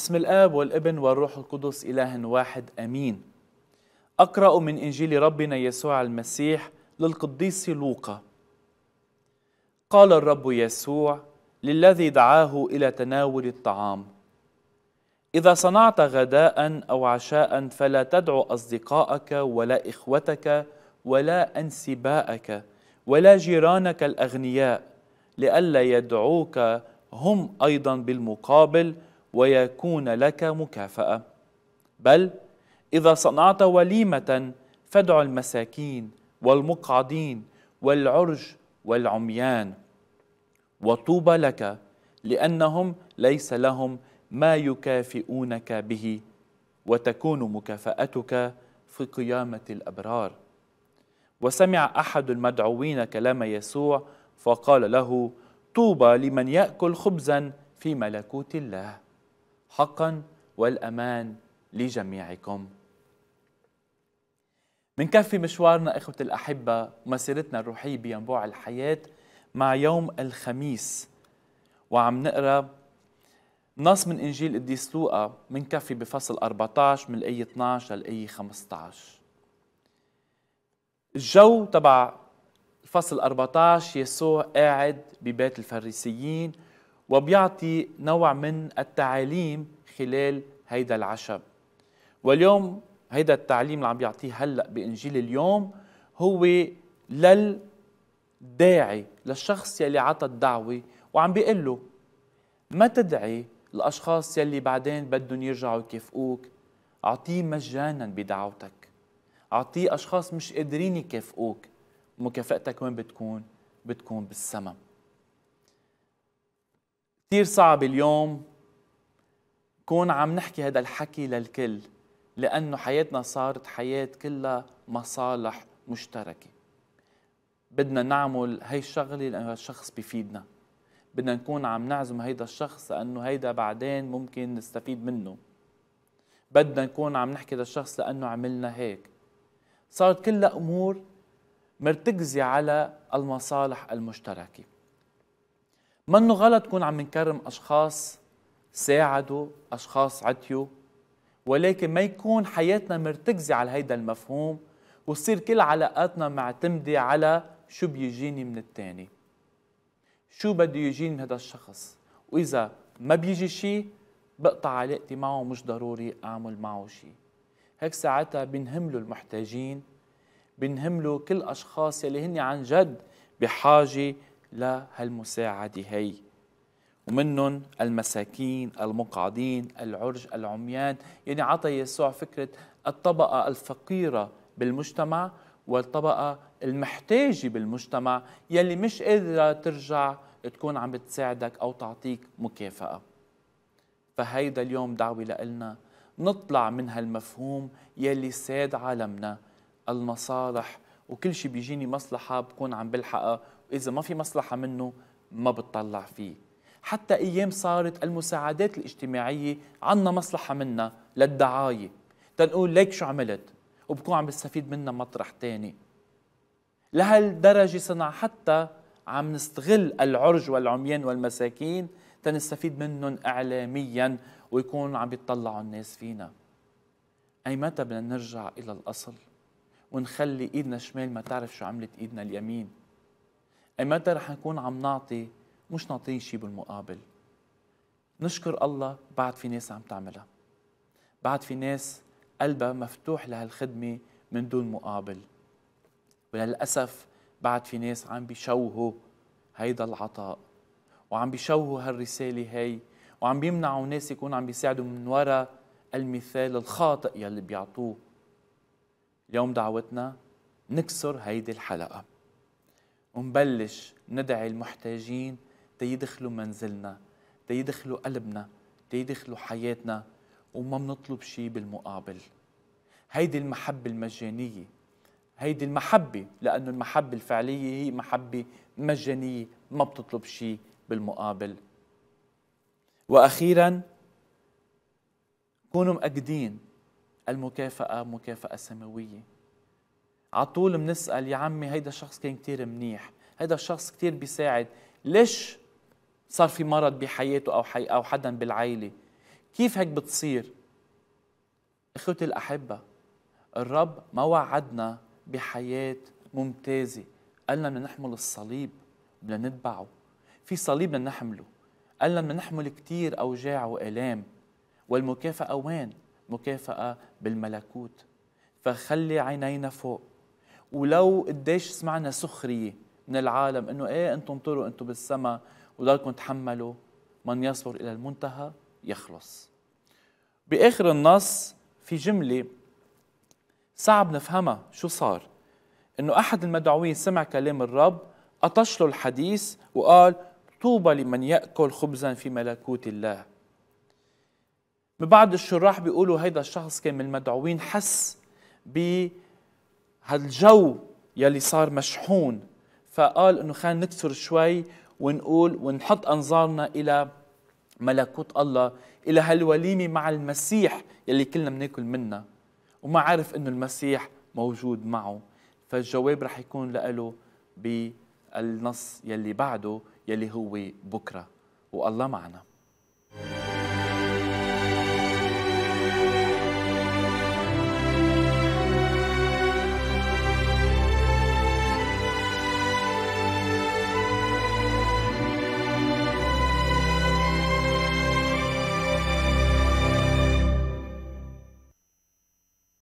باسم الآب والابن والروح القدس إله واحد أمين أقرأ من إنجيل ربنا يسوع المسيح للقديس لوقا قال الرب يسوع للذي دعاه إلى تناول الطعام إذا صنعت غداء أو عشاء فلا تدع أصدقائك ولا إخوتك ولا أنسباءك ولا جيرانك الأغنياء لئلا يدعوك هم أيضا بالمقابل ويكون لك مكافأة بل إذا صنعت وليمة فادع المساكين والمقعدين والعرج والعميان وطوبى لك لأنهم ليس لهم ما يكافئونك به وتكون مكافأتك في قيامة الأبرار وسمع أحد المدعوين كلام يسوع فقال له طوبى لمن يأكل خبزا في ملكوت الله حقا والامان لجميعكم منكفي مشوارنا إخوة الأحبة مسيرتنا الروحية بينبوع الحياة مع يوم الخميس وعم نقرأ نص من إنجيل قديس لوقا منكفي بفصل 14 من الآية 12 للآية 15 الجو تبع الفصل 14 يسوع قاعد ببيت الفريسيين وبيعطي نوع من التعاليم خلال هيدا العشب واليوم هيدا التعليم اللي عم بيعطيه هلأ بإنجيل اليوم هو للداعي للشخص يلي عطى الدعوة وعم بيقول له ما تدعي الأشخاص يلي بعدين بدهم يرجعوا يكافئوك أعطيه مجانا بدعوتك أعطيه أشخاص مش قادرين يكافئوك مكافأتك وين بتكون؟ بتكون بالسما كثير صعب اليوم كون عم نحكي هذا الحكي للكل لأنه حياتنا صارت حياة كلها مصالح مشتركة بدنا نعمل هي الشغلة لأنه الشخص بيفيدنا بدنا نكون عم نعزم هيدا الشخص لأنه هيدا بعدين ممكن نستفيد منه بدنا نكون عم نحكي للشخص لأنه عملنا هيك صارت كلها أمور مرتكزة على المصالح المشتركة منه غلط كون عم نكرم أشخاص ساعدوا أشخاص عطيوا ولكن ما يكون حياتنا مرتكزة على هيدا المفهوم وتصير كل علاقاتنا معتمدة على شو بيجيني من التاني شو بده يجيني من هذا الشخص وإذا ما بيجي شيء بقطع علاقتي معه مش ضروري أعمل معه شيء هيك ساعتها بنهملوا المحتاجين بنهملوا كل أشخاص يلي هن عن جد بحاجة لهالمساعدة هي ومنهم المساكين المقعدين العرج العميان يعني عطى يسوع فكرة الطبقة الفقيرة بالمجتمع والطبقة المحتاجة بالمجتمع يلي مش قادرة ترجع تكون عم بتساعدك أو تعطيك مكافأة فهيدا اليوم دعوة لنا نطلع من هالمفهوم يلي ساد عالمنا المصالح وكل شيء بيجيني مصلحة بكون عم بلحقها وإذا ما في مصلحة منه ما بتطلع فيه حتى أيام صارت المساعدات الاجتماعية عنا مصلحة منها للدعاية تنقول ليك شو عملت وبكون عم بستفيد منها مطرح تاني لهالدرجة صرنا حتى عم نستغل العرج والعميان والمساكين تنستفيد منهم إعلاميا ويكون عم بيطلعوا الناس فينا أي متى بدنا نرجع إلى الأصل ونخلي إيدنا الشمال ما تعرف شو عملت إيدنا اليمين اي متى رح نكون عم نعطي مش ناطرين شيء بالمقابل نشكر الله بعد في ناس عم تعملها بعد في ناس قلبها مفتوح لهالخدمة من دون مقابل وللأسف بعد في ناس عم بيشوهوا هيدا العطاء وعم بيشوهوا هالرسالة هي وعم بيمنعوا ناس يكون عم بيساعدوا من وراء المثال الخاطئ يلي بيعطوه اليوم دعوتنا نكسر هيدي الحلقة ونبلش ندعي المحتاجين تيدخلوا منزلنا تيدخلوا قلبنا تيدخلوا حياتنا وما منطلب شيء بالمقابل هيدي المحبة المجانية هيدي المحبة لأنه المحبة الفعلية هي محبة مجانية ما بتطلب شيء بالمقابل وأخيرا كونوا مأكدين المكافأة مكافأة سماوية على طول بنسال يا عمي هيدا الشخص كان كتير منيح هيدا الشخص كتير بيساعد ليش صار في مرض بحياته او حي او حدا بالعيله كيف هيك بتصير اخوتي الاحبه الرب ما وعدنا بحياه ممتازه قالنا بدنا نحمل الصليب بدنا نتبعه في صليب بدنا نحمله قالنا بدنا نحمل كثير اوجاع والام والمكافاه وين مكافاه بالملكوت فخلي عينينا فوق ولو قديش سمعنا سخريه من العالم انه ايه انتم انطروا انتم بالسما وضلكم تحملوا من يصبر الى المنتهى يخلص باخر النص في جمله صعب نفهمها شو صار انه احد المدعوين سمع كلام الرب اطش له الحديث وقال طوبى لمن ياكل خبزا في ملكوت الله بعد الشراح بيقولوا هيدا الشخص كان من المدعوين حس ب هالجو يلي صار مشحون فقال انه خلينا نكسر شوي ونقول ونحط انظارنا الى ملكوت الله الى هالوليمه مع المسيح يلي كلنا بناكل منها وما عارف انه المسيح موجود معه فالجواب رح يكون له بالنص يلي بعده يلي هو بكره والله معنا